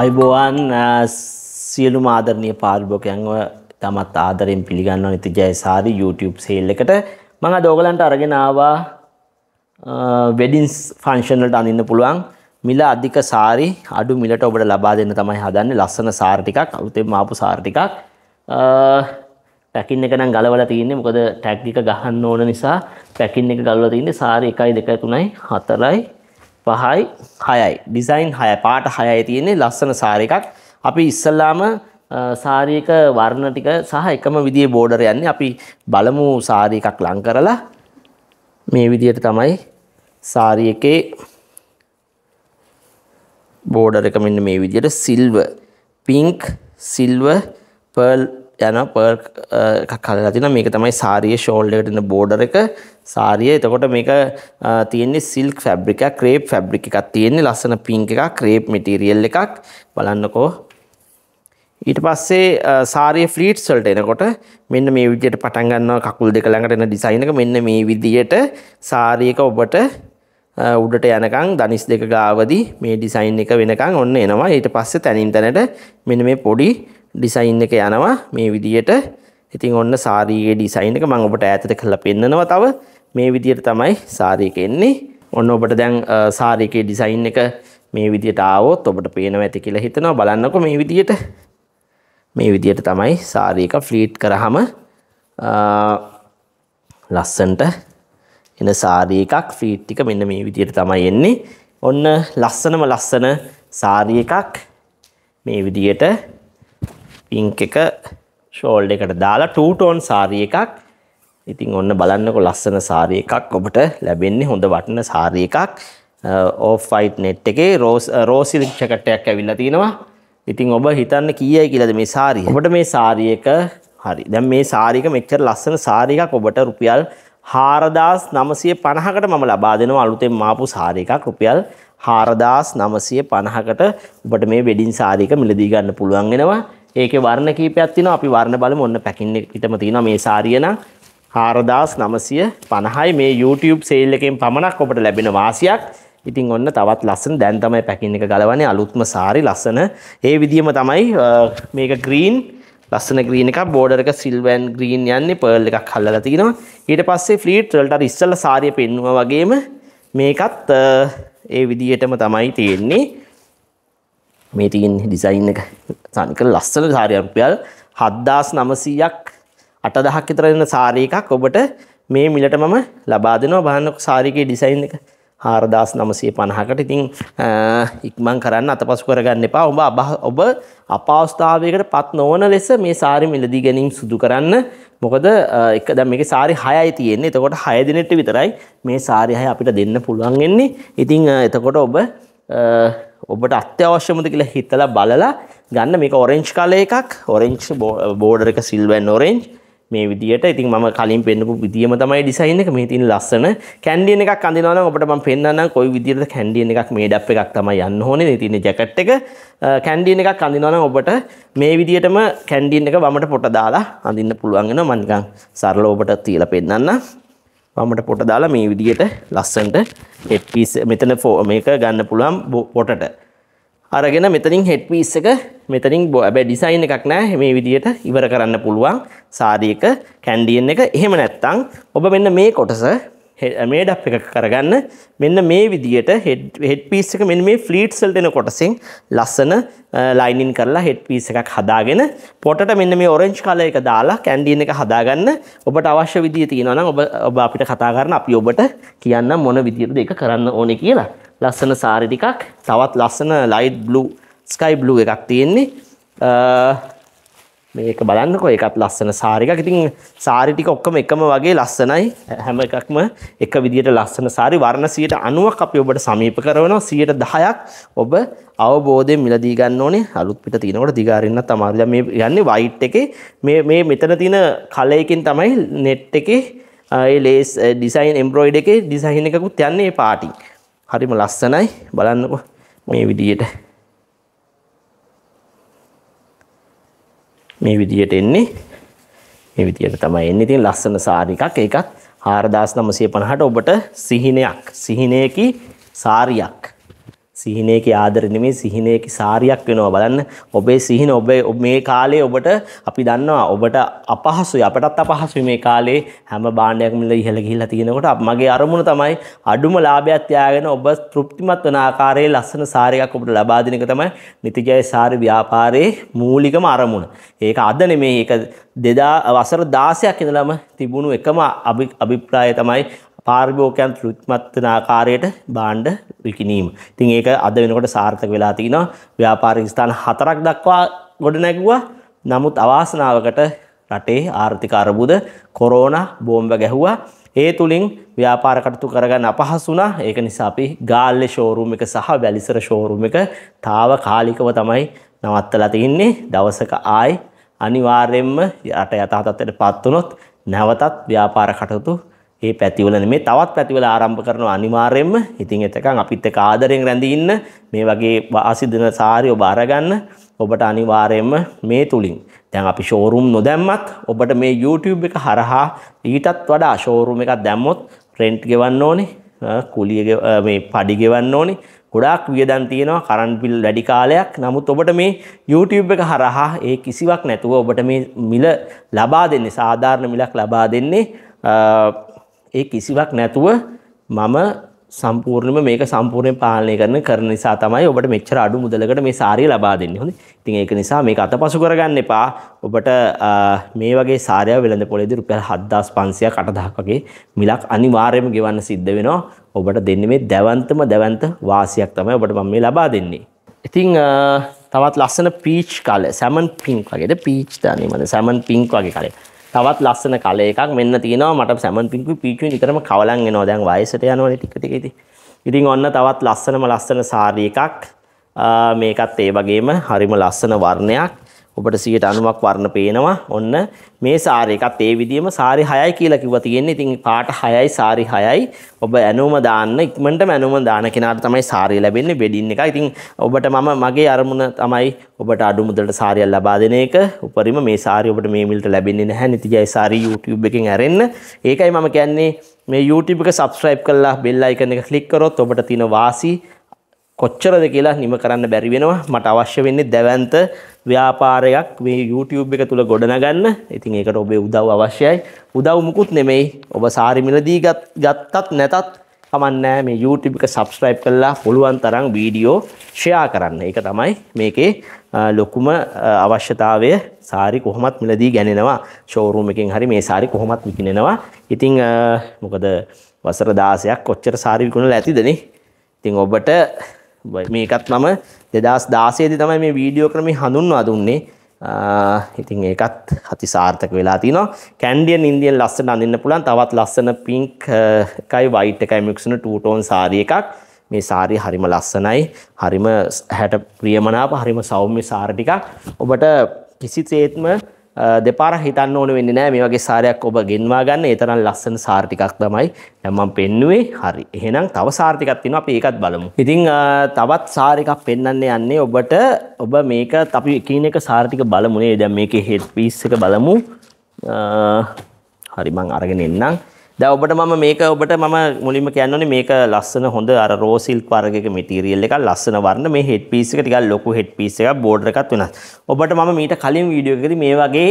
අයිබෝවන් සියලු මාදරණය පාර්භෝකයන්ව තමත් ආදරෙන් පිළිගන්න නිති ජයසාරි YouTube සේල් එකට මඟ දෝගලන්ට අරගෙනවා වෙඩින්ස් ෆංශනලට අඳන්න පුළුවන් මිල අධික සාරි අඩු මිලට ඔබට ලබා දෙන්න තමයි හදන්න ලස්සන සාර්ටිකක් අලුතෙම මාපු සාර්ටිකක් පැකින් එක නම් ගලවල තියන්නේ මොකද ටැක්්ික ගහන්න ඕන නිසා පැකින් එක ගල්ව තියන්නේ සාරි එකයි දෙක තුනයි හතරයි පහයි හයයි ඩිසයින් හය පාට හයයි තියෙන්නේ ලස්සන සාරයකක් අපි ඉස්සල්ලාම සාරීක වර්ණ ටික සහ එකම විදිහේ බෝඩර් යන්නේ අපි බලමු සාරී එකක් ලං කරලා මේ විදිහට තමයි සාරී එකේ බෝඩර් එක මෙන්න මේ විදිහට සිල්වර් පින්ක් සිල්වර් පර්ල් යන පර් කල තින මේක තමයි සාරිය ෂෝල්ඩටන බෝඩර එක සාරිය එතකොට මේක තියන්නේ සිල්ක් ෆැබ්‍රික ක්‍රේප් ෆැබ්‍රික එකක් තියෙන්නේ ලස්සන පිංක එකක් ක්‍රේප් මිටිරියල් එකක් බලන්නකෝ ඊට පස්සේ eh, සාරිය ෆ්ලීට් සල්ට එනකොට මෙන්න මේ විදියට පටන්ගන්න කකුල් දෙක ළඟට එන ඩිසයිනක මෙන්න මේ විදියට සාරියක ඔබට eh, උඩට යනකං දනිස් දෙක ගාවදී මේ ඩිසයින් එක වෙනකං ඔන්න එනවා ඊට පස්සේ තැනින් තැනට මෙන්න මේ පොඩි ඩිසයින් එක යනවා මේ විදියට ඉතින් ඔන්න සාරීයේ ඩිසයින් එක මම ඔබට ඈතට කරලා පෙන්නනවා තව මේ විදියට තමයි සාරී එක එන්නේ ඔන්න ඔබට දැන් සාරී එකේ ඩිසයින් එක මේ විදියට ආවොත් ඔබට පේනවා ඇති කියලා හිතනවා බලන්නකෝ මේ විදියට මේ විදියට තමයි සාරී එක ෆ්ලීට් කරාම ලස්සන්ට එන සාරී එකක් ෆ්ලීට් ටික මෙන්න මේ විදියට තමයි එන්නේ. ඔන්න ලස්සනම ලස්සන සාරී එකක් මේ විදියට පිංක් එක ෂෝල්ඩ් එකට දාලා ටූ ටෝන් සාරී එකක්. ඉතින් ඔන්න බලන්නකො ලස්සන සාරී එකක් ඔබට ලැබෙන්නේ හොඳ වටින සාරී එකක්. ඕෆ් වයිට් net එකේ රෝස් රෝසිලික් ජැකට් එකක් ඇවිල්ලා තිනවා. ඉතින් ඔබ හිතන්න කීයයි කියලාද මේ සාරිය? ඔබට මේ සාරිය එක හරි. දැන් මේ සාරියක මෙච්චර ලස්සන සාරිය එකක් ඔබට රුපියල් 4950කට මම ලබා දෙනවා අලුතෙන් මාපු සාරිය එකක් රුපියල් 4950කට ඔබට මේ වෙඩින් සාරිය එක මිලදී ගන්න පුළුවන් වෙනවා. ඒකේ වර්ණ කීපයක් තියෙනවා. අපි වර්ණ බලමු. ඔන්න පැකින් එකටම තියෙනවා මේ සාරිය නම් 4950යි මේ YouTube sale එකෙන් පමණක් ඔබට ලැබෙන වාසියක්. ඉතින් ඔන්න තවත් ලස්සන දැන් තමයි පැකින් එක ගලවන්නේ අලුත්ම සාරි ලස්සන. ඒ විදිහම තමයි මේක green ලස්සන ග්‍රීන එකක් බෝඩර් එක සිල්වන් ග්‍රීන් යන්නේ පර්ල් එකක් හල්ලලා තිනවා. ඊට පස්සේ ෆ්ලීට් වලට අර ඉස්සෙල්ලා සාරිය පෙන්නුවා වගේම මේකත් ඒ විදිහටම තමයි තියෙන්නේ. මේ තියෙන් ඩිසයින් එක සනික ලස්සන සාරයරුපියල් හද්දාස් නමසීයක් අටදහක් විතරන්න සාරය එකක් ඔබට මේ මිලට මම ලබා දෙනවා බාන්නක් සාරිකයේ ඩිසයින් එක හාරදාස් නමසේ පණහකට ඉතිං ඉක්මං කරන්න අත පසු කරගන්න එපා ඔබ අබ ඔබ අපවස්ථාවයකට පත් නොවන ලෙස මේ සාරි මිලදී ගැනීම් සුදු කරන්න මොකද එක දැ මේ සාරි හයයි තියෙන්නේ එතකොට හයදිනෙට විතරයි මේ සාරිහය අපිට දෙන්න පුළුවන්ගෙන්නේ ඉතිං එතකොට ඔබ ඔබට අත්‍යවශ්‍යමද කියලා හිතලා බලලා ගන්න මේක ඔරෙන්ජ් කලර් එකක් ඔරෙන්ජ් බෝඩර් එක සිල්වන් ඔරෙන්ජ් මේ විදියට ඉතින් මම කලින් පෙන්නපු විදියම තමයි ඩිසයින් එක මේ තියෙන ලස්සන කැන්ඩියන් එකක් අඳිනවා නම් ඔබට මම පෙන්නන්නම් කොයි විදියටද කැන්ඩියන් එකක් මේඩ් එකක් තමයි යන්න ඕනේ මේ තියෙන ජැකට් එක කැන්ඩියන් එකක් අඳිනවා නම් ඔබට මේ විදියටම කැන්ඩියන් එක වමට පොට දාලා අඳින්න පුළුවන් වෙනවා මම නිකන් සරලව ඔබට තියලා පෙන්නන්නම් මමට පොට දාලා මේ විදිහට ලස්සන්ට හෙඩ් පීස් මෙතන ෆෝ මේක ගන්න පුළුවන් පොටට. අරගෙන මෙතනින් හෙඩ් පීස් එක මෙතනින් හැබැයි ඩිසයින් එකක් නැහැ මේ විදිහට ඉවර කරන්න පුළුවන් සාරියක කැන්ඩියන් එක. එහෙම නැත්නම් ඔබ මෙන්න මේ කොටස මේඩක් uh, එක කරගන්න මෙන්න මේ විදියට හෙඩ් පිස් එක මෙන්න මේ ෆ්ලීට් සෙල්ට් එන කොටසෙන් ලස්සන ලයිනින් uh, කරලා හෙඩ් පිස් එකක් හදාගෙන පොටට මෙන්න මේ ඔරෙන්ජ් කලර් එක දාලා කැන්ඩීන් එක හදාගන්න ඔබට අවශ්‍ය විදිය තියෙනවා නම් ඔබ ඔබ අපිට කතා කරන අපි ඔබට කියන්න මොන විදියටද ඒක කරන්න ඕනේ කියලා ලස්සන සාරි ටිකක් තවත් ලස්සන ලයිට් බ්ලූ ස්කයි බ්ලූ එකක් තියෙන්නේ uh, මේක බලන්නකො එකත් ලස්සන සාරිකක් ඉතින් සාරි ටික ඔක්කොම එකම වගේ ලස්සනයි හැම එකක්ම එක විදිහට ලස්සන සාරි වර්ණ 90ක් අපි ඔබට සමීප කරනවා 10ක් ඔබ අවබෝධයෙන් මිලදී ගන්න ඕනේ අලුත් පිට තිනකොට දිගාරින්නත් අමාරුයි. දැන් මේ යන්නේ white එකේ මේ මේ මෙතන තියෙන කලර් එකෙන් තමයි net එකේ ඒ ලේස් ඩිසයින් එම්බ්‍රොයිඩර් එකේ ඩිසයින් එකකුත් යන්නේ පාටි. හරිම ලස්සනයි බලන්නකො මේ විදිහට මේ විදියට එන්නේ මේ විදියට තමයි එන්නේ. ඉතින් ලස්සන සාරි එකක්. ඒකත් 4950ට ඔබට සිහිනයක්. සිහිනයකි සාරියක්. සිහිනයකේ ආදර නෙමේ සිහිනයකේ සාරියක් වෙනවා බලන්න ඔබේ සිහින ඔබේ මේ කාලේ ඔබට අපි දන්නවා ඔබට අපහසුයි අපටත් අපහසුයි මේ කාලේ හැම භාණ්ඩයක්ම ඉහළ ගිහිල්ලා තියෙනකොට මගේ අරමුණ තමයි අඩුම ලාභයක් තියාගෙන ඔබ තෘප්තිමත් වන ආකාරයේ ලස්සන සාරියක් ඔබට ලබා දෙන එක තමයි නිතිජය සාරි ව්‍යාපාරයේ මූලිකම අරමුණ. ඒක අද නෙමේ ඒක 2000 වසර 16ක් ඉඳලම තිබුණු එකම අභිප්‍රාය තමයි පාර්භෝකයන් තෘප්තිමත් වෙන ආකාරයට භාණ්ඩ විකිණීම. ඉතින් ඒක අද වෙනකොට සාර්ථක වෙලා තිනවා. ව්‍යාපාරික ස්ථාන හතරක් දක්වා ගොඩනැගුවා. නමුත් අවාසනාවකට රටේ ආර්ථික අර්බුද කොරෝනා බෝම්බ ගැහුවා. ඒ තුලින් ව්‍යාපාර කටයුතු කරගන්න අපහසු වුණා. ඒක නිසා අපි ගාල්ලේ ෂෝරූම් එක සහ වැලිසර ෂෝරූම් එක తాවකාලිකව තමයි නවත්තලා තින්නේ. දවසක ආයි අනිවාර්යයෙන්ම රට යථා තත්ත්වයට පත් වුණොත් නැවතත් ව්‍යාපාර කටයුතු ඒ පැතිවල නෙමේ තවත් පැතිවල ආරම්භ කරනවා අනිවාර්යයෙන්ම. ඉතින් එතකන් අපිත් එක්ක ආදරෙන් රැඳී ඉන්න මේ වගේ ආසිදන සාරි ඔබ අරගන්න ඔබට අනිවාර්යයෙන්ම මේ තුලින් දැන් අපි ෂෝරූම් නොදැම්මත් ඔබට මේ YouTube එක හරහා ඊටත් වඩා ෂෝරූම් එකක් දැම්මොත් රෙන්ට් ගෙවන්න ඕනේ කුලිය මේ පඩි ගෙවන්න ඕනේ ගොඩාක් වියදන් තියෙනවා කරන්ට් බිල් වැඩි කාලයක්. නමුත් ඔබට මේ YouTube එක හරහා ඒ කිසිවක් නැතුව ඔබට මේ මිල ලබා දෙන්නේ සාධාරණ මිලක් ලබා දෙන්නේ ඒ කිසිවක් නැතුව මම සම්පූර්ණම මේක සම්පූර්ණයෙන් පාලනය කරන කරන නිසා තමයි ඔබට මෙච්චර අඩු මුදලකට මේ සාරිය ලබා දෙන්නේ හොඳයි. ඉතින් ඒක නිසා මේක අතපසු කරගන්න එපා. ඔබට මේ වගේ සාරියක් වෙළඳ පොලේදී රුපියල් 7500ක් 8000ක් වගේ මිලක් අනිවාර්යයෙන්ම ගෙවන්න සිද්ධ වෙනවා. ඔබට දෙන්නේ මේ දැවන්තම දැවන්ත වාසියක් තමයි ඔබට මම මේ ලබා දෙන්නේ. ඉතින් තවත් ලස්සන පීච් කලර් සැමන් පින්ක් වගේද පීච් දාන්නේ මම සැමන් පින්ක් වගේ කලර්. තවත් ලස්සන කල එකක් මෙන්න තියෙනවා මට සැමන් පිංකු පීචු නිතරම කවලන් එනවා දැන් වයසට යනවනේ ටික ටික ඉතින්. ඉතින් ඔන්න තවත් ලස්සනම ලස්සන සාරී එකක්. මේකත් ඒ වගේම හරිම ලස්සන වර්ණයක්. ඔබට 90ක් වර්ණ පේනවා. ඔන්න මේ සාරි එකත් ඒ විදිහම සාරි 6යි කියලා කිව්වා තියෙන්නේ. ඉතින් පාට 6යි සාරි 6යි. ඔබ ඇනුම දාන්න ඉක්මනටම ඇනුම දාන කෙනාට තමයි සාරිය ලැබෙන්නේ බෙඩින් එක. ඉතින් ඔබට මම මගේ අරමුණ තමයි ඔබට අඩු මුදලට සාරියක් ලබා දෙන එක. උපරිම මේ සාරිය ඔබට මේ මිලට ලැබෙන්නේ නැහැ. නිතිජයි සාරි YouTube එකෙන් ඇරෙන්න. ඒකයි මම කියන්නේ මේ YouTube එක subscribe කරලා bell icon එක click කරොත් ඔබට තියෙන වාසි කොච්චරද කියලා නිම කරන්න බැරි වෙනවා මට අවශ්‍ය වෙන්නේ දැවන්ත ව්‍යාපාරයක් මේ YouTube එක තුල ගොඩනගන්න. ඉතින් ඒකට ඔබේ උදව් අවශ්‍යයි. උදව් මුකුත් නෙමෙයි. ඔබ සාරිමිලදී ගත්තත් නැතත් කමන්නෑ මේ YouTube එක subscribe කරලා පුළුවන් තරම් වීඩියෝ share කරන්න. ඒක තමයි මේකේ ලොකුම අවශ්‍යතාවය. සාරි කොහොමත් මිලදී ගැනෙනවා. showroom එකෙන් හරි මේ සාරි කොහොමත් විකිනෙනවා. ඉතින් මොකද වසර 16ක් කොච්චර සාරි විකුණලා ඇතිදනේ. ඉතින් ඔබට මේකත් මම දෙදස් දාසේද තමයි මේ වීඩියෝ ක්‍රම හඳුන්වා දුන්නේ ඉතින් ඒකත් හති සාර්ථක වෙලා තින කැන්ඩියන් ඉන්දියන් ලස්සට අඳන්න පුළන් තවත් ලස්සන පිංක් එකයි වයිට් එකයි මික්ෂණ ටූටෝන් සාරිය එකක් මේ සාරී හරිම ලස්සනයි හරිම හැට ප්‍රියමනාප හරිම සෞම්‍ය සාරටිකක් ඔබට කිසිසේත්ම දෙපාර හිතන්න ඕන වෙන්නේ නෑ මේ වගේ සාරයක් ඔබ ගෙන්වා ගන්න ඒ තරම් ලස්සන සාර ටිකක් තමයි දැන් මම පෙන්නුවේ හරි එහෙනම් තව සාර ටිකක් තියෙනවා අපි ඒකත් බලමු ඉතින් තවත් සාර එකක් පෙන්වන්න යන්නේ ඔබට ඔබ මේක අපි එකින් එක සාර ටික බලමු නේ දැන් මේකේ හෙඩ් පීස් එක බලමු හරි මං අරගෙන එන්නම් දැන් ඔබට මම මේක ඔබට මම මුලින්ම කියන්නේ මේක ලස්සන හොඳ අර රෝ සිල්ක් වර්ගයක මටීරියල් එකක් ලස්සන වර්ණ මේ හෙඩ් පීස් එක ටිකක් ලොකු හෙඩ් පීස් එකක් බෝඩර් එකක් වෙනස්. ඔබට මම මීට කලින් වීඩියෝ එකකදී මේ වගේ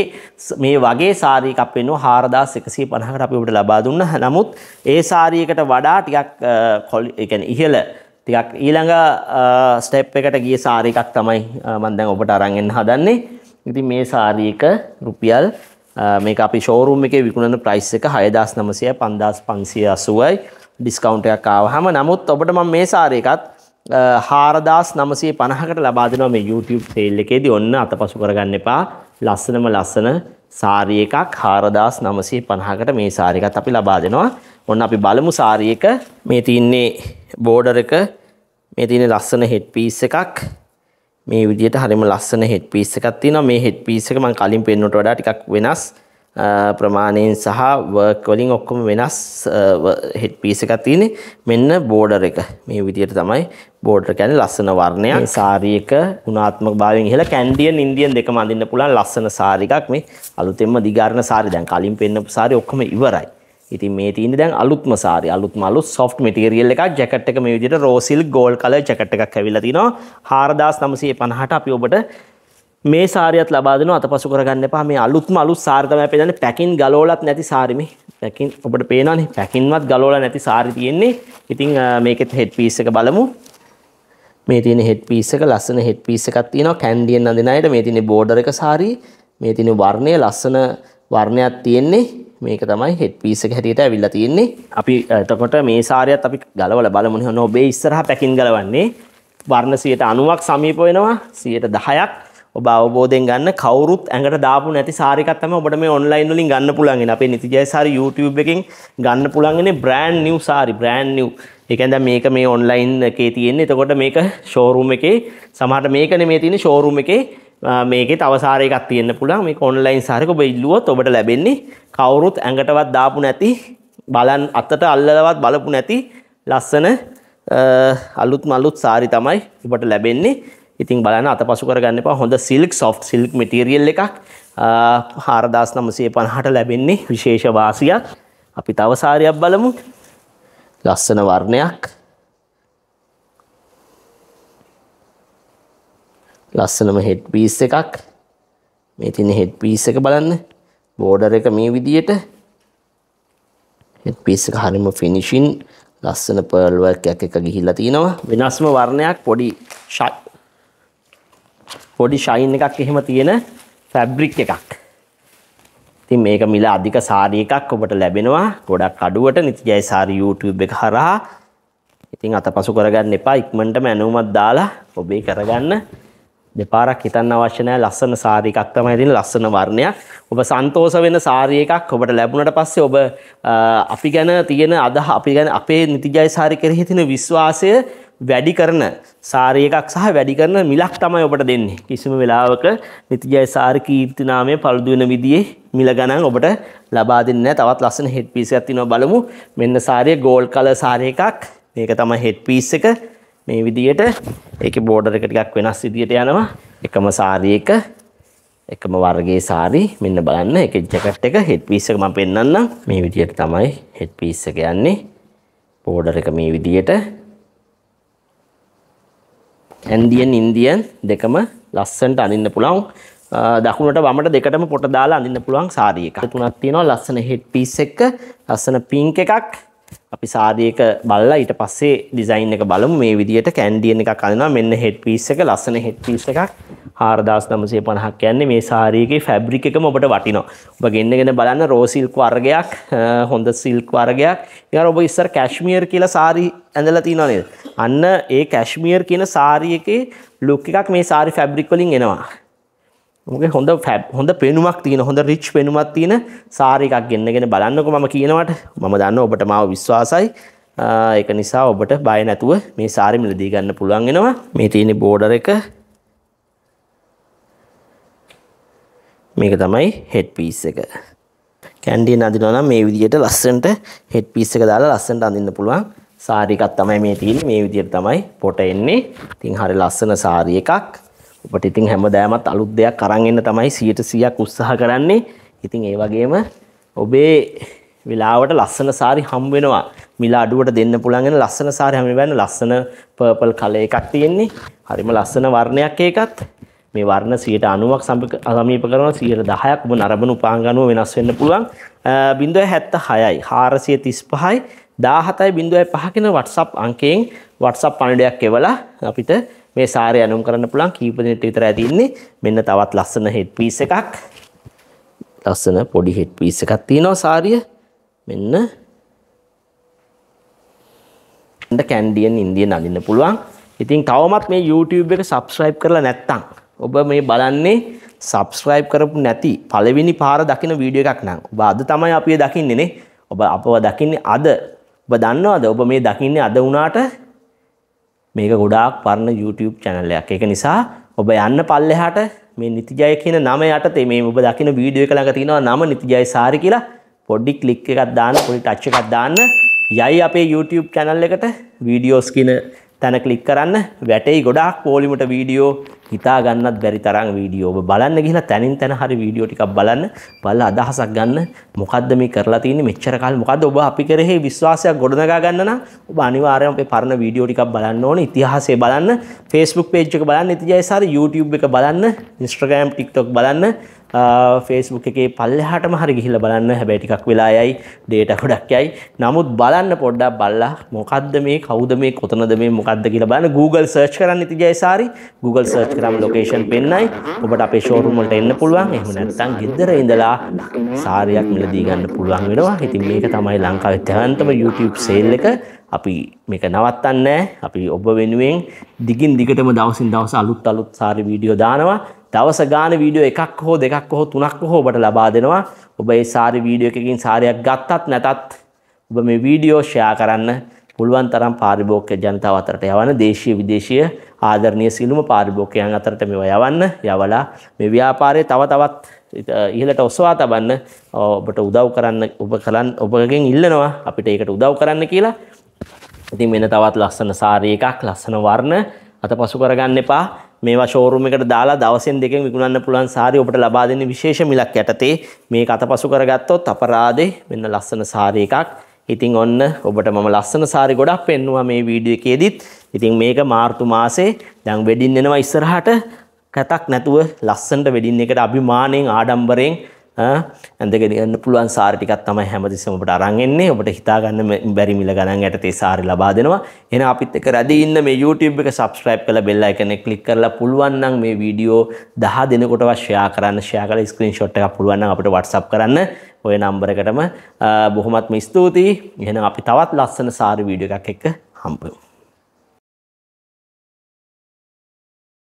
මේ වගේ සාරී එකක් වෙන්නවා 4150කට අපි ඔබට ලබා දුන්නා. නමුත් ඒ සාරියකට වඩා ටිකක් ඒ කියන්නේ ඉහළ ටිකක් ඊළඟ ස්ටෙප් එකට ගිය සාරී එකක් තමයි මම දැන් ඔබට අරන් එන්න හදන්නේ. ඉතින් මේ සාරී එක රුපියල් මේක අපි ෂෝරූම් එකේ විකුණන ප්‍රයිස් එක 6900යි 5580යි ඩිස්කවුන්ට් එකක් ආවහම නමුත් ඔබට මම මේ සාරේ එකත් 4950කට ලබා දෙනවා මේ YouTube sale එකේදී ඔන්න අතපසු කරගන්න එපා ලස්සනම ලස්සන සාරි එකක් 4950කට මේ සාරි එකත් අපි ලබා දෙනවා ඔන්න අපි බලමු සාරි එක මේ තින්නේ බෝඩර් එක මේ තින්නේ ලස්සන හෙඩ් පීස් එකක් මේ විදිහට හරිම ලස්සන හෙඩ් පීස් එකක් තියෙනවා. මේ හෙඩ් පීස් එක මම කලින් පෙන්නුවට වඩා ටිකක් වෙනස් ප්‍රමාණයෙන් සහ වර්ක් වලින් ඔක්කොම වෙනස් හෙඩ් පීස් එකක් තියෙන්නේ. මෙන්න බෝඩර් එක. මේ විදිහට තමයි බෝඩර් කියන්නේ ලස්සන වර්ණයක්. සාරී එක ගුණාත්මක භාවයෙන් ඉහළ කැන්ඩියන් ඉන්දියන් දෙකම අඳින්න පුළුවන් ලස්සන සාරි එකක් මේ අලුතෙන්ම දිගාරන සාරි. දැන් කලින් පෙන්නපු සාරි ඔක්කොම ඉවරයි. ඉතින් මේ තියන්න දැන් අලුත්ම සාරි අලුත් මලු සොෆ් මටිරියල් එකක් ජැකට් එක මේ විදිට රෝසිල් ගෝල් කල ජැකට් එකක් ඇවිලතිනවා හාරදාස් නමසේ පණහට අපි ඔබට මේ සාරියත් ලබාදන අත පසු කරගන්න එපා මේ අලුත්ම අලුත් සාර්තමය පෙදන පැකින් ගලෝලත් නැති සාරිමි පැකින් ඔබට පේනනි පැකින්වත් ගලෝල නැති සාරි තියෙන්නේ ඉතිං මේකෙත් හෙට් පිස්ස එක බලමු මේ තියෙන හෙට් පිස්සක ලස්සන හෙට් පිස්ස එකක් තියෙනවා කැන්ඩියෙන් අඳින අයට මේ තියෙන බෝඩර් එක සාරී මේ තියෙන වර්ණය ලස්සන වර්ණයක් තියෙන්නේ මේක තමයි හෙට පිසක හැටියට ඇවිල්ලා තියෙන්නේ අපි එතකොට මේ සාරයත් අපි ගලවල බලමුණ හො ඔබේ ඉස්සරහ පැකින් ගලවන්නේ වර්ණ සියයට අනුවක් සමීප වෙනවා සියයට දහයක් ඔබ අවබෝධයෙන් ගන්න කවුරුත් ඇඟට දාපු නැති සාරිකත්තම ඔබට මේ ඔන්ලයින් වලින් ගන්න පුළුවන්ගෙන අපේ නිතිජය සාරි YouTube එකෙන් ගන්න පුළුවන්ගෙන brand new sari brand new එකද මේක මේ ඔන්ලයින් එකේ තියෙන්නේ එතකොට මේක ෂෝරූම් එකේ සමහට මේකන මේ තියෙන ෂෝරූම් එකේ මේක තවසාරයකත් තියන්න පුළන් මේ කොන්ලයින් සාරක බෙල්ලුවත් ඔබට ලැබෙන්නේ කවුරුත් ඇඟටවත් දාපු නැති බලන් අත්තට අල්ලලවත් බලපු නැති ලස්සන අලුත් මල්ලුත් සාරි තමයි ඔබට ලැබෙන්නේ ඉතින් බලන්න අත පසු කරගන්න එපා හොඳ සිල්ක් සොෆ් සිල්ක් මටිරියල් එකක් හාරදාස් නමසේ පණහට ලැබෙන්නේ විශේෂ වාසියක් අපි තවසාරයක් බලමු ලස්සන වර්ණයක් ලස්සනම හෙඩ් පීස් එකක් මේ තියෙන හෙඩ් පීස් එක බලන්න බෝඩර් එක මේ විදියට හෙඩ් පීස් එක හරිම ෆිනිෂින් ලස්සන පර්ල් වර්ක් එකක් එක ගිහිල්ලා තිනවා වෙනස්ම වර්ණයක් පොඩි පොඩි ෂයින් එකක් එහෙම තියෙන ෆැබ්‍රික් එකක් ඉතින් මේක මිල අධික සාරී එකක් ඔබට ලැබෙනවා ගොඩක් අඩුවට නිතිජය සාරී YouTube එක හරහා ඉතින් අතපසු කරගන්න එපා ඉක්මනටම ඇනුමක් දාලා ඔබේ කරගන්න දෙපාරක් හිතන්න අවශ්‍ය නැහැ ලස්සන සාරි එකක් තමයි තියෙන ලස්සන වර්ණයක්. ඔබ සන්තෝෂ වෙන සාරි එකක් ඔබට ලැබුණට පස්සේ ඔබ අපි ගැන තියෙන අදහ අපි ගැන අපේ නිතිජය සාරි කෙරෙහි තියෙන විශ්වාසය වැඩි කරන සාරය එකක් සහ වැඩි කරන මිලක් තමයි ඔබට දෙන්නේ. කිසිම වෙලාවක නිතිජය සාර කීර්ති නාමය පළුදු වෙන විදිහේ මිල ගණන් ඔබට ලබා දෙන්නේ නැහැ. තවත් ලස්සන හෙඩ් පීස් එකක් තියෙනවා බලමු. මෙන්න සාරය ගෝල්ඩ් කලර් සාරය එකක්. මේක තමයි හෙඩ් පීස් එක. මේ විදියට ඒක බෝඩර් එක ටිකක් වෙනස් විදියට යනවා එකම සාරී එක එකම වර්ගයේ සාරී මෙන්න බලන්න ඒක ජැකට් එක හෙඩ් පීස් එක මම පෙන්වන්නම් මේ විදියට තමයි හෙඩ් පීස් එක යන්නේ බෝඩර් එක මේ විදියට ඇන්ඩියන් ඉන්දියන් දෙකම ලස්සනට අඳින්න පුළුවන් දකුණට වමට දෙකටම පොට දාලා අඳින්න පුළුවන් සාරී එකක් තුනක් තියෙනවා ලස්සන හෙඩ් පීස් එක ලස්සන පින්ක් එකක් අපි සාදයක බල්ලා ඊට පස්සේ ඩිසයින් එක බලමු මේ විදිහට කැන්ඩියන් එකක් අඳිනවා මෙන්න හෙඩ් පීස් එක ලස්සන හෙඩ් පීස් එකක් 4950ක් යන්නේ මේ සාරියකේ ෆැබ්‍රික් එකම ඔබට වටිනවා. ඔබ ගෙන්නගෙන බලන්න රෝ සිල්ක් වර්ගයක් හොඳ සිල්ක් වර්ගයක්. ඊගාර ඔබ ඉස්සර කැෂ්මියර් කියලා සාරි ඇඳලා තියෙනවා නේද? අන්න ඒ කැෂ්මියර් කියන සාරියකේ ලුක් එකක් මේ සාරි ෆැබ්‍රික් වලින් එනවා. මගේ හොඳ ෆැබ් හොඳ පෙනුමක් තියෙන හොඳ රිච් පෙනුමක් තියෙන සාරිකක් ගෙන්න්නගෙන බලන්නක මම කියනවට මම දන්න ඔබට මාව විශ්වාසයි එක නිසා ඔබට බය නැතුව මේ සාරිමිල දීගන්න පුළුවන්ගෙනවා මේ තියෙන බෝඩර එක මේක තමයි හෙඩ් පිස් එක කැන්ඩිය අදිනනම් මේ විදියට ලස්සන්ට හෙඩ් පිස් එක දාලා ලස්සන්ට අඳන්න පුළුවන් සාරිකත් තමයි මේ තියෙන මේ විදියට තමයි පොට එන්නේ තින් හරි ලස්සන සාරිය එකක් ඔබට ඉතින් හැමදාමත් අලුත් දෙයක් අරන් එන්න තමයි 100% උත්සාහ කරන්නේ. ඉතින් ඒ වගේම ඔබේ වෙලාවට ලස්සන සාරි හම් වෙනවා. මිල අඩුවට දෙන්න පුළුවන් වෙන ලස්සන සාරි හැම වෙලාවෙම ලස්සන පර්පල් කලර් එකක් තියෙන්නේ. හරිම ලස්සන වර්ණයක් ඒකත්. මේ වර්ණ 90ක් සමීප කරනවා 10ක් ඔබ නරඹන උපාංග අනුව වෙනස් වෙන්න පුළුවන්. 0.76යි 435යි 17.5 කියන WhatsApp අංකයෙන් WhatsApp පණිඩයක් එවලා අපිට මේ සාරය ඇනුම් කරන්න පුළුවන් කීප දෙනෙට විතර ඇතින්නේ මෙන්න තවත් ලස්සන හෙඩ් පීස් එකක් ලස්සන පොඩි හෙඩ් පීස් එකක් තියෙනවා සාරිය මෙන්න කැන්ඩියන් ඉන්දියන් අඳින්න පුළුවන් ඉතින් තවමත් මේ YouTube එක subscribe කරලා නැත්තම් ඔබ මේ බලන්නේ subscribe කරපු නැති පළවෙනි පාර දකින වීඩියෝ එකක් නම් ඔබ අද තමයි අපි දකින්නේ නේ ඔබ අපව දකින්නේ අද ඔබ දන්නවද ඔබ මේ දකින්නේ අද වුණාට මේක ගොඩාක් පරණ YouTube චැනල්ලයක් එක නිසා ඔබ යන්න පල්ලෙහාට මේ නිතිජය කියන නම යටතේ මේ ඔබ දකින වීඩියෝ එක ළඟ තියෙනවා නම නිතිජය සාරි කියලා පොඩි ක්ලික් එකක් දාන්න පොඩි ටච් එකක් දාන්න යයි අපේ YouTube channel එකට වීඩියෝස් කියන තැන ක්ලික් කරන්න වැටේ ගොඩක් පෝලිමට වීඩියෝ හිතා ගන්නත් බැරි තරම් වීඩියෝ ඔබ බලන්න ගිහලා තැනින් තැන හරි වීඩියෝ ටිකක් බලන්න බලලා අදහසක් ගන්න මොකද්ද මේ කරලා තියෙන්නේ මෙච්චර කාලෙ මොකද්ද ඔබ අපි කරෙහි විශ්වාසයක් ගොඩනගා ගන්න නම් ඔබ අනිවාර්යයෙන් අපේ පරණ වීඩියෝ ටිකක් බලන්න ඕනේ ඉතිහාසය බලන්න Facebook page එක බලන්න ඉතිජයසාර YouTube එක බලන්න Instagram TikTok බලන්න ෆේස්බුක් එකේ පල්ලෙහාටම හරි ගිහිල්ලා බලන්න හැබැයි ටිකක් වෙලා යයි ඩේටා ගොඩක් යයි. නමුත් බලන්න පොඩ්ඩක් බලලා මොකද්ද මේ කවුද මේ කොතනද මේ මොකද්ද කියලා බලන්න Google search කරන්න ඉතිජයසාරි Google search කරාම location පෙන්නයි. ඔබට අපේ showroom වලට එන්න පුළුවන්. එහෙම නැත්නම් ගෙදර ඉඳලා සාරියක් මිලදී ගන්න පුළුවන් වෙනවා. ඉතින් මේක තමයි ලංකාවේ තැවන්තම YouTube sale එක. අපි මේක නවත්තන්නේ අපි ඔබ වෙනුවෙන් දිගින් දිගටම දවසින් දවස අලුත් අලුත් සාරි වීඩියෝ දානවා. දවස ගාන වීඩියෝ එකක් හෝ දෙකක් හෝ තුනක් හෝ ඔබට ලබා දෙනවා ඔබ ඒ සාරි වීඩියෝ එකකින් සාරයක් ගත්තත් නැතත් ඔබ මේ වීඩියෝ ෂෙයා කරන්න පුළුවන් තරම් පාරිභෝගික ජනතාව අතරට යවන දේශීය විදේශීය ආදරණීය සිළුම පාරිභෝගිකයන් අතරට මේවා යවන්න යවලා මේ ව්‍යාපාරය තව තවත් ඉහලට ඔස්වා තබන්න ඔබට උදව් කරන්න ඔබ කලන් ඔබගෙන් ඉල්ලනවා අපිට ඒකට උදව් කරන්න කියලා ඉතින් මෙන්න තවත් ලස්සන සාරය එකක් ලස්සන වර්ණ අත පසු කරගන්න එපා මේවා ෂෝරූම් එකට දාලා දවසෙන් දෙකෙන් විකුණන්න පුළුවන් සාරි ඔබට ලබා දෙන්නේ විශේෂ මිලක් යටතේ මේක අතපසු කරගත්තොත් අපරාදේ මෙන්න ලස්සන සාරි එකක්. ඉතින් ඔන්න ඔබට මම ලස්සන සාරි ගොඩක් පෙන්නවා මේ වීඩියෝ එකේදීත්. ඉතින් මේක මාර්තු මාසේ දැන් වෙඩින් එනවා ඉස්සරහට කතක් නැතුව ලස්සනට වෙඩින් එකට අභිමාණයෙන් ආඩම්බරයෙන් ඇඳගෙන ඉන්න පුළුවන් සාරි ටිකක් තමයි හැමතිස්සෙම ඔබට අරන් එන්නේ. ඔබට හිතාගන්න බැරි මිල ගණන් යටතේ සාරි ලබා දෙනවා. එහෙනම් අපිත් එක්ක රැඳී ඉන්න මේ YouTube එක subscribe කරලා bell icon එක click කරලා පුළුවන් නම් මේ වීඩියෝ 10 දෙනෙකුටවත් share කරන්න, share කරලා screenshot එකක් පුළුවන් නම් අපිට WhatsApp කරන්න. ඔය නම්බරකටම බොහොමත්ම ස්තුතියි. එහෙනම් අපි තවත් ලස්සන සාරි වීඩියෝ එකක් එක්ක හම්බෙමු.